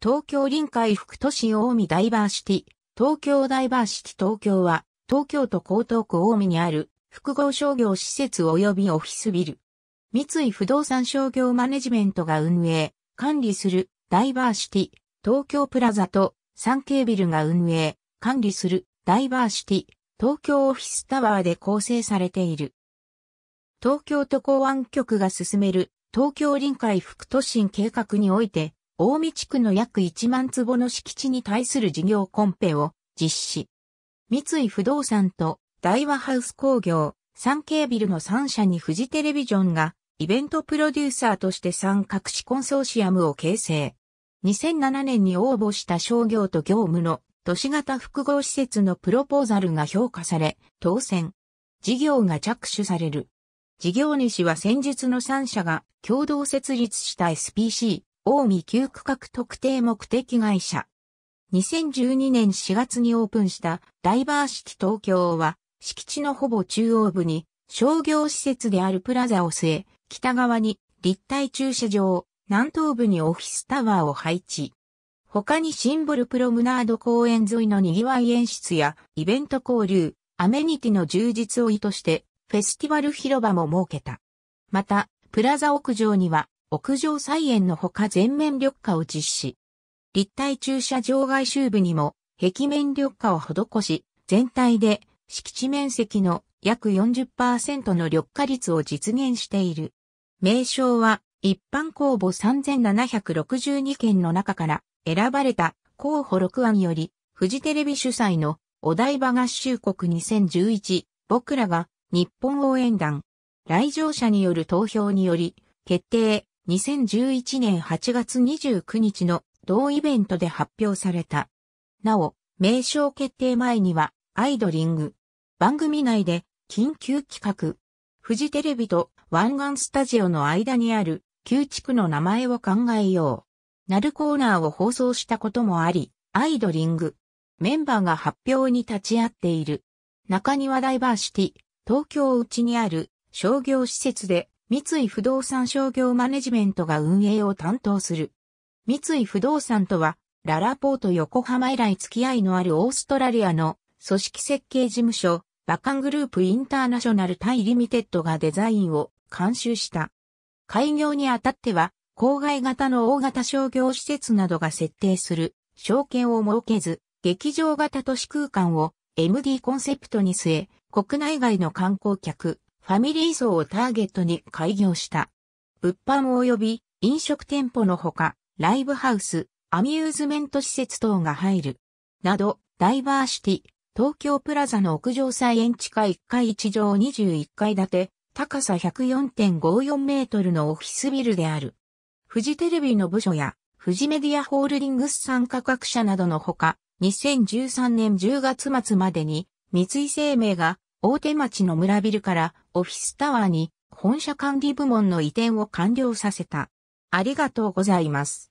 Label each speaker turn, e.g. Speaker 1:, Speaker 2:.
Speaker 1: 東京臨海副都市大見ダイバーシティ、東京ダイバーシティ東京は、東京都江東区大見にある複合商業施設及びオフィスビル。三井不動産商業マネジメントが運営、管理するダイバーシティ、東京プラザと産経ビルが運営、管理するダイバーシティ、東京オフィスタワーで構成されている。東京都港湾局が進める東京臨海副都心計画において、大見地区の約1万坪の敷地に対する事業コンペを実施。三井不動産と大和ハウス工業、産経ビルの3社にフジテレビジョンがイベントプロデューサーとして参画しコンソーシアムを形成。2007年に応募した商業と業務の都市型複合施設のプロポーザルが評価され、当選。事業が着手される。事業主は先日の3社が共同設立した SPC、近江旧区画特定目的会社。2012年4月にオープンしたダイバーシティ東京は、敷地のほぼ中央部に商業施設であるプラザを据え、北側に立体駐車場、南東部にオフィスタワーを配置。他にシンボルプロムナード公園沿いの賑わい演出やイベント交流、アメニティの充実を意図してフェスティバル広場も設けた。また、プラザ屋上には屋上菜園のほか全面緑化を実施。立体駐車場外周部にも壁面緑化を施し、全体で敷地面積の約40%の緑化率を実現している。名称は一般公募3762件の中から選ばれた候補6案より、フジテレビ主催のお台場合衆国2011、僕らが日本応援団、来場者による投票により決定、2011年8月29日の同イベントで発表された。なお、名称決定前には、アイドリング。番組内で、緊急企画。富士テレビと湾岸スタジオの間にある、旧地区の名前を考えよう。なるコーナーを放送したこともあり、アイドリング。メンバーが発表に立ち会っている。中庭ダイバーシティ、東京内にある商業施設で三井不動産商業マネジメントが運営を担当する。三井不動産とは、ララポート横浜以来付き合いのあるオーストラリアの組織設計事務所、バカングループインターナショナルタイリミテッドがデザインを監修した。開業にあたっては、郊外型の大型商業施設などが設定する証券を設けず、劇場型都市空間を MD コンセプトに据え、国内外の観光客、ファミリー層をターゲットに開業した。物販及び飲食店舗のほか、ライブハウス、アミューズメント施設等が入る。など、ダイバーシティ、東京プラザの屋上菜園地下1階1上21階建て、高さ104.54メートルのオフィスビルである。フジテレビの部署や、フジメディアホールディングス参加各社などのほか、2013年10月末までに、三井生命が大手町の村ビルからオフィスタワーに本社管理部門の移転を完了させた。ありがとうございます。